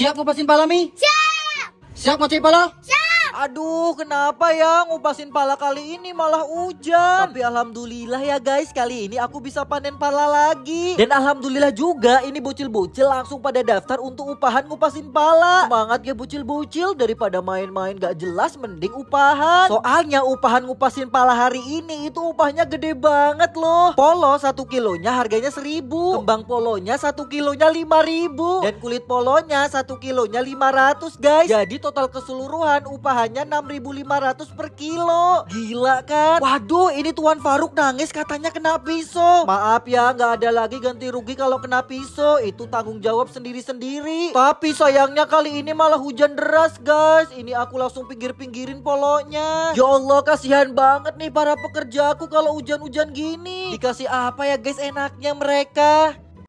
Siap ngepasin pala, Mi? Siap! Siap ngoceh pala? Siap! Aduh, kenapa ya ngupasin pala kali ini malah hujan. Tapi alhamdulillah ya guys, kali ini aku bisa panen pala lagi. Dan alhamdulillah juga ini bocil-bocil langsung pada daftar untuk upahan ngupasin pala. Semangat ya bocil-bocil daripada main-main gak jelas mending upahan. Soalnya upahan ngupasin pala hari ini itu upahnya gede banget loh. Polo satu kilonya harganya seribu. Kembang polonya satu kilonya lima ribu. Dan kulit polonya satu kilonya lima ratus guys. Jadi total keseluruhan upahan harganya 6.500 per kilo. Gila kan? Waduh, ini Tuan Faruk nangis katanya kena pisau. Maaf ya, nggak ada lagi ganti rugi kalau kena pisau. Itu tanggung jawab sendiri-sendiri. Tapi sayangnya kali ini malah hujan deras, guys. Ini aku langsung pinggir-pinggirin polonya. Ya Allah, kasihan banget nih para pekerja aku kalau hujan-hujan gini. Dikasih apa ya, guys, enaknya mereka?